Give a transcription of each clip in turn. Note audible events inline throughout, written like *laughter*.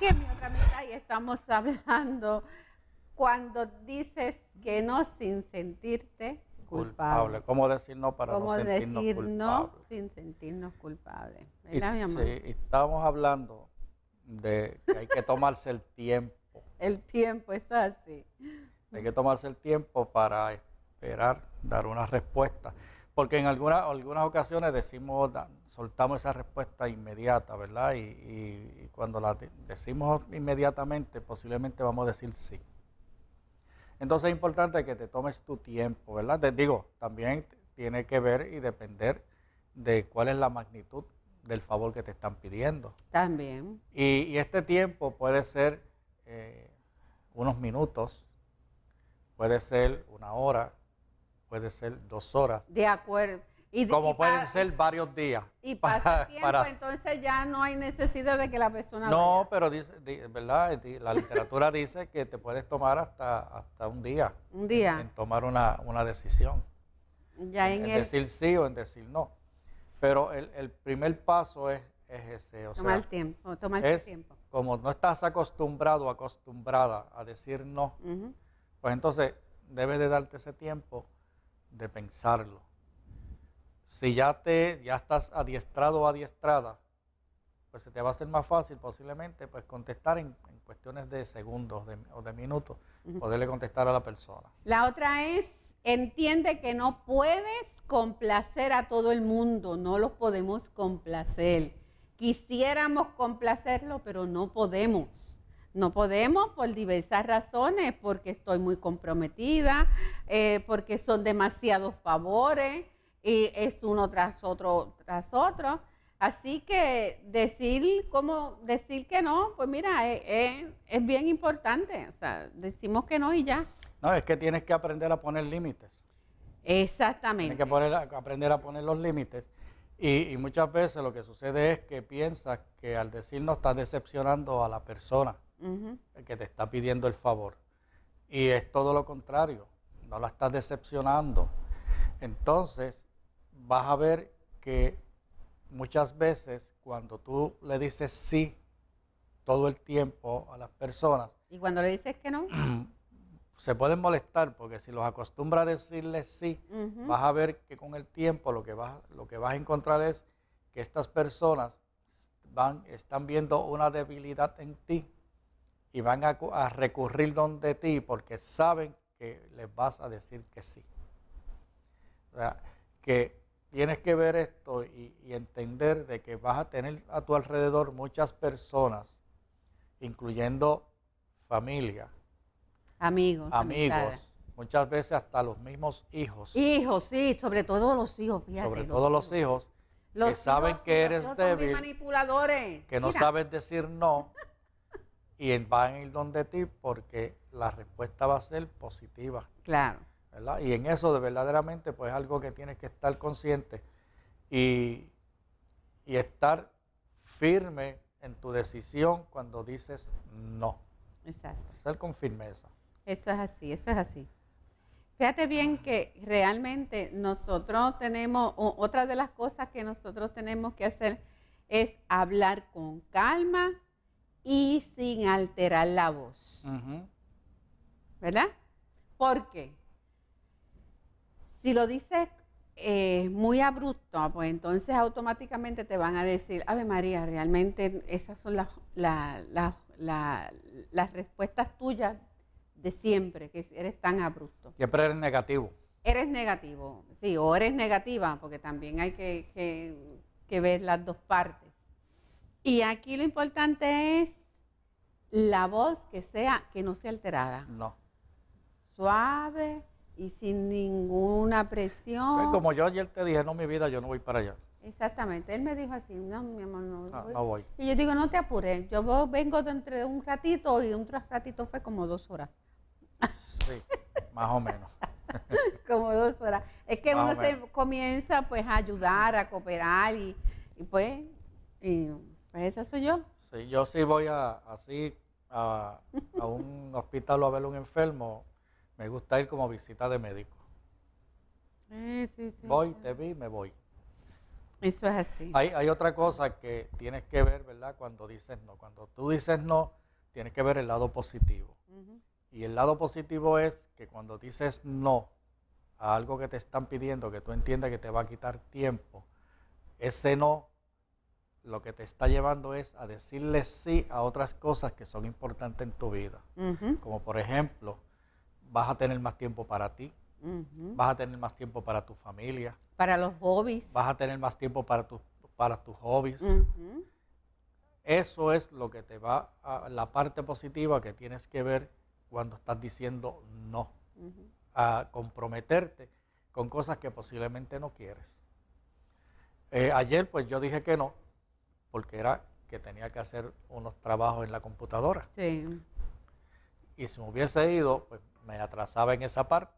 aquí en mi otra mitad y estamos hablando cuando dices que no sin sentirte culpable. ¿Cómo decir no para no sentirnos decir no sin sentirnos culpables? estamos hablando de que hay que tomarse el tiempo. El tiempo, eso es así. Hay que tomarse el tiempo para esperar, dar una respuesta. Porque en algunas, algunas ocasiones decimos, soltamos esa respuesta inmediata, ¿verdad? Y, cuando la decimos inmediatamente, posiblemente vamos a decir sí. Entonces es importante que te tomes tu tiempo, ¿verdad? Te digo, también tiene que ver y depender de cuál es la magnitud del favor que te están pidiendo. También. Y, este tiempo puede ser eh, unos minutos, puede ser una hora, puede ser dos horas. De acuerdo. Y, como pueden ser varios días. Y *laughs* pasa tiempo, entonces ya no hay necesidad de que la persona. No, pero dice, ¿verdad? La literatura *laughs* dice que te puedes tomar hasta, hasta un día. Un día. En, tomar una, decisión. Ya en, decir sí o en decir no. Pero el, el primer paso es, es ese. tomar el tiempo, tiempo. Como no estás acostumbrado, acostumbrada a decir no, pues entonces debes de darte ese tiempo de pensarlo. Si ya, te, ya estás adiestrado o adiestrada, pues se te va a hacer más fácil posiblemente pues contestar en, cuestiones de segundos o de minutos, poderle contestar a la persona. La otra es, entiende que no puedes complacer a todo el mundo, no los podemos complacer. Quisiéramos complacerlo, pero no podemos. No podemos por diversas razones, porque estoy muy comprometida, eh, porque son demasiados favores y es uno tras otro tras otro. Así que decir como decir que no, pues mira, eh, eh, es, bien importante. O sea, decimos que no y ya. No, es que tienes que aprender a poner límites. Exactamente. Tienes que aprender a poner los límites. Y, y, muchas veces lo que sucede es que piensas que al decir no estás decepcionando a la persona el que te está pidiendo el favor. Y es todo lo contrario, no la estás decepcionando. Entonces, vas a ver que muchas veces cuando tú le dices sí todo el tiempo a las personas. ¿Y cuando le dices que no? *clears throat* se pueden molestar porque si los acostumbras a decirles sí, vas a ver que con el tiempo lo que vas, lo que vas a encontrar es que estas personas van, están viendo una debilidad en ti y van a, recurrir donde ti porque saben que les vas a decir que sí. O sea, que tienes que ver esto y, entender de que vas a tener a tu alrededor muchas personas, incluyendo familia, amigos, amigos, muchas veces hasta los mismos hijos. Hijos, sí, sobre todo los hijos, fíjate. Sobre todo los hijos. que saben que eres débil, manipuladores. que no saben sabes decir no, y van a ir donde ti porque la respuesta va a ser positiva. Claro. Y en eso de verdaderamente pues es algo que tienes que estar consciente y, y estar firme en tu decisión cuando dices no. Exacto. Ser con firmeza. Eso es así, eso es así. Fíjate bien que realmente nosotros tenemos, otra de las cosas que nosotros tenemos que hacer es hablar con calma y sin alterar la voz. ¿Verdad? Porque si lo dices eh, muy abrupto, pues entonces automáticamente te van a decir, Ave María, realmente esas son las, las, respuestas tuyas de siempre, que eres tan abrupto. Siempre eres negativo. Eres negativo, sí, o eres negativa, porque también hay que ver las dos partes. Y aquí lo importante es la voz que sea, que no sea alterada. No. Suave y sin ninguna presión. Pues como yo ayer te dije, no, mi vida, yo no voy para allá. Exactamente, él me dijo así, no, mi amor, no, ah, voy. Y yo digo, no te apures, yo vengo dentro de un ratito y un tras ratito fue como dos horas. Sí, más o menos. *laughs* como dos horas. Es que uno se comienza pues a ayudar, a cooperar y, y pues... Y, pues esa soy yo. Sí, yo sí voy a, así a, un *laughs* hospital o a ver a un enfermo, me gusta ir como visita de médico. Eh, sí, sí, voy, te vi, me voy. Eso es así. Hay, otra cosa que tienes que ver, ¿verdad? Cuando dices no. Cuando tú dices no, tienes que ver el lado positivo. Y el lado positivo es que cuando dices no a algo que te están pidiendo, que tú entiendes que te va a quitar tiempo, ese no lo que te está llevando es a decirle sí a otras cosas que son importantes en tu vida. Como por ejemplo, vas a tener más tiempo para ti, vas a tener más tiempo para tu familia. Para los hobbies. Vas a tener más tiempo para, para tus hobbies. Eso es lo que te va a la parte positiva que tienes que ver cuando estás diciendo no, a comprometerte con cosas que posiblemente no quieres. Eh, ayer pues yo dije que no, porque era que tenía que hacer unos trabajos en la computadora. Sí. Y si me hubiese ido, pues me atrasaba en esa parte.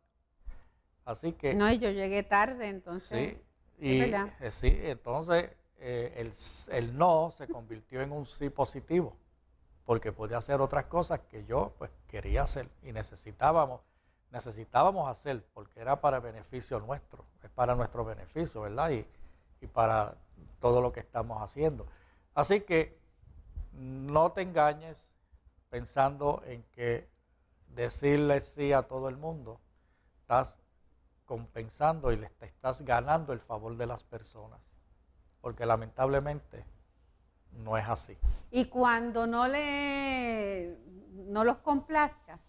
Así que... No, y yo llegué tarde, entonces... Sí, y, eh, sí entonces eh, el, no se convirtió en un sí positivo, porque podía hacer otras cosas que yo pues quería hacer y necesitábamos, necesitábamos hacer, porque era para beneficio nuestro, es para nuestro beneficio, ¿verdad? Y, y para todo lo que estamos haciendo. Así que no te engañes pensando en que decirle sí a todo el mundo, estás compensando y le estás ganando el favor de las personas, porque lamentablemente no es así. Y cuando no le no los complazcas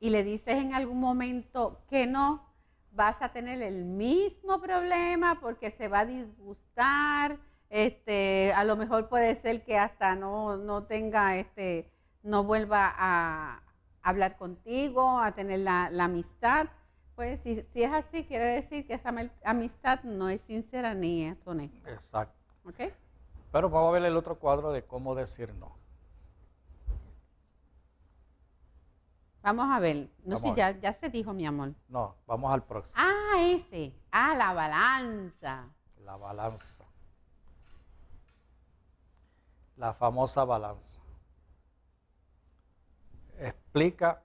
y le dices en algún momento que no, vas a tener el mismo problema porque se va a disgustar este, a lo mejor puede ser que hasta no, tenga, este, no vuelva a hablar contigo, a tener la, amistad. Pues si, es así, quiere decir que esa amistad no es sincera ni es honesta. Exacto. Pero vamos a ver el otro cuadro de cómo decir no. Vamos a ver. No sé, ya, ya se dijo, mi amor. No, vamos al próximo. Ah, ese. Ah, la balanza. La balanza la famosa balanza. Explica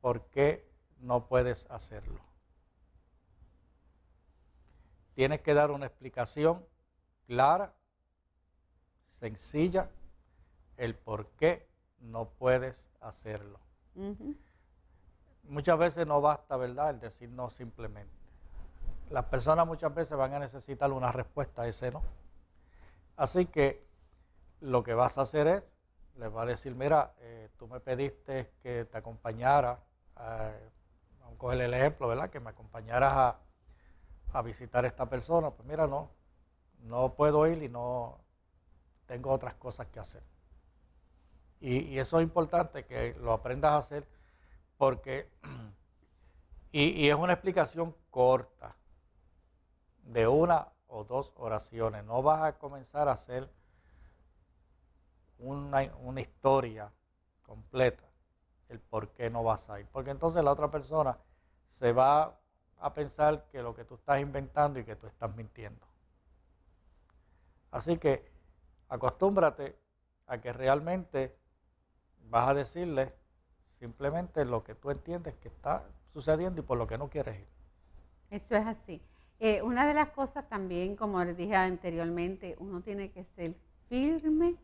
por qué no puedes hacerlo. Tienes que dar una explicación clara, sencilla, el por qué no puedes hacerlo. Muchas veces no basta, ¿verdad?, el decir no simplemente. Las personas muchas veces van a necesitar una respuesta a ese no. Así que lo que vas a hacer es, les va a decir, mira, eh, tú me pediste que te acompañara, eh, vamos a coger el ejemplo, ¿verdad? Que me acompañaras a, visitar a esta persona. Pues mira, no, no puedo ir y no tengo otras cosas que hacer. Y, eso es importante que lo aprendas a hacer porque, *clears throat* y, y es una explicación corta, de una o dos oraciones. No vas a comenzar a hacer una, historia completa, el por qué no vas a ir. Porque entonces la otra persona se va a pensar que lo que tú estás inventando y que tú estás mintiendo. Así que acostúmbrate a que realmente vas a decirle simplemente lo que tú entiendes que está sucediendo y por lo que no quieres ir. Eso es así. Eh, una de las cosas también, como les dije anteriormente, uno tiene que ser firme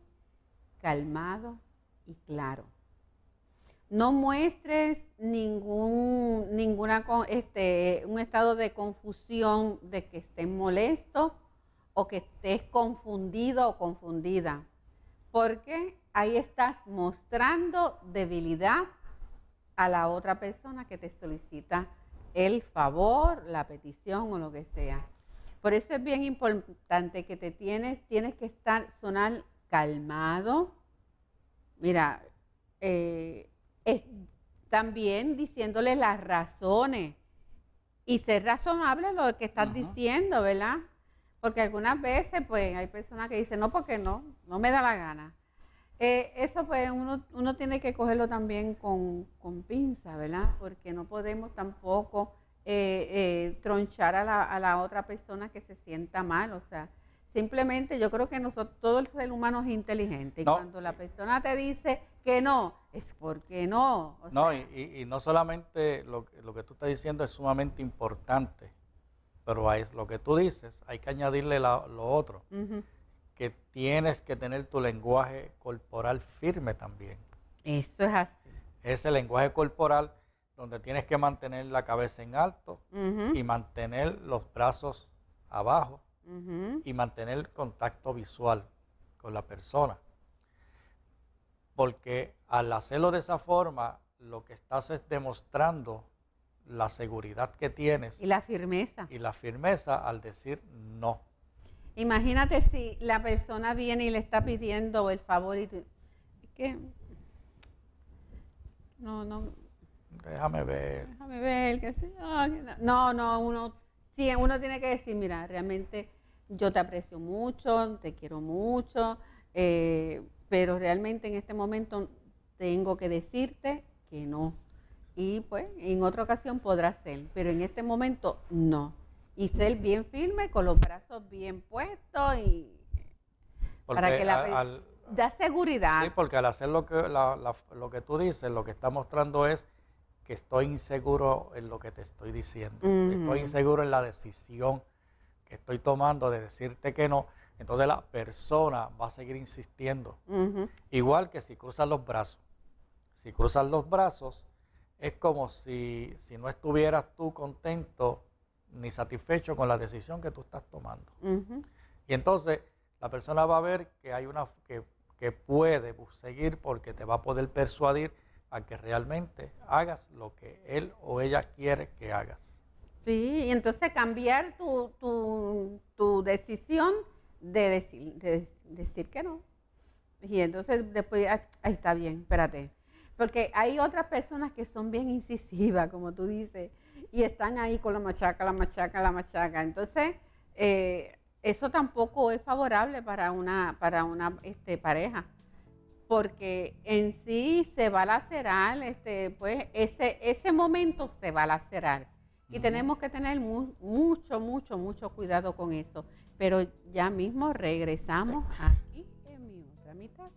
calmado y claro. No muestres ningún ninguna, este, un estado de confusión de que estés molesto o que estés confundido o confundida, porque ahí estás mostrando debilidad a la otra persona que te solicita el favor, la petición o lo que sea. Por eso es bien importante que te tienes, tienes que estar sonar calmado. Mira, eh, también diciéndole las razones y ser razonable lo que estás diciendo, ¿verdad? Porque algunas veces, pues, hay personas que dicen, no, porque no, no me da la gana. Eh, eso, pues, uno, uno, tiene que cogerlo también con, con, pinza, ¿verdad? Porque no podemos tampoco eh, tronchar a la, a la otra persona que se sienta mal, o sea, Simplemente yo creo que nosotros, todo el ser humano es inteligente. Y cuando la persona te dice que no, es porque no. no, y, no solamente lo, lo, que tú estás diciendo es sumamente importante, pero es lo que tú dices hay que añadirle lo otro, que tienes que tener tu lenguaje corporal firme también. Eso es así. Ese lenguaje corporal donde tienes que mantener la cabeza en alto y mantener los brazos abajo y mantener contacto visual con la persona. Porque al hacerlo de esa forma, lo que estás es demostrando la seguridad que tienes. Y la firmeza. Y la firmeza al decir no. Imagínate si la persona viene y le está pidiendo el favor y tú, No, no. Déjame ver. Déjame ver, No, no, uno, sí, uno tiene que decir, mira, realmente yo te aprecio mucho, te quiero mucho, eh, pero realmente en este momento tengo que decirte que no. Y pues en otra ocasión podrá ser, pero en este momento no. Y ser bien firme, con los brazos bien puestos y para que la... Al, da seguridad. Sí, porque al hacer lo que, la, lo que tú dices, lo que está mostrando es que estoy inseguro en lo que te estoy diciendo. Estoy inseguro en la decisión estoy tomando de decirte que no, entonces la persona va a seguir insistiendo. Igual que si cruzas los brazos. Si cruzas los brazos, es como si, si, no estuvieras tú contento ni satisfecho con la decisión que tú estás tomando. Y entonces la persona va a ver que hay una que, que puede seguir porque te va a poder persuadir a que realmente hagas lo que él o ella quiere que hagas. Sí, y entonces cambiar tu, decisión de decir, decir que no. Y entonces después, ahí está bien, espérate. Porque hay otras personas que son bien incisivas, como tú dices, y están ahí con la machaca, la machaca, la machaca. Entonces, eh, eso tampoco es favorable para una, para una este, pareja, porque en sí se va a lacerar, este, pues ese, ese momento se va a lacerar. Y tenemos que tener mucho, mucho, mucho cuidado con eso. Pero ya mismo regresamos aquí en mi otra mitad.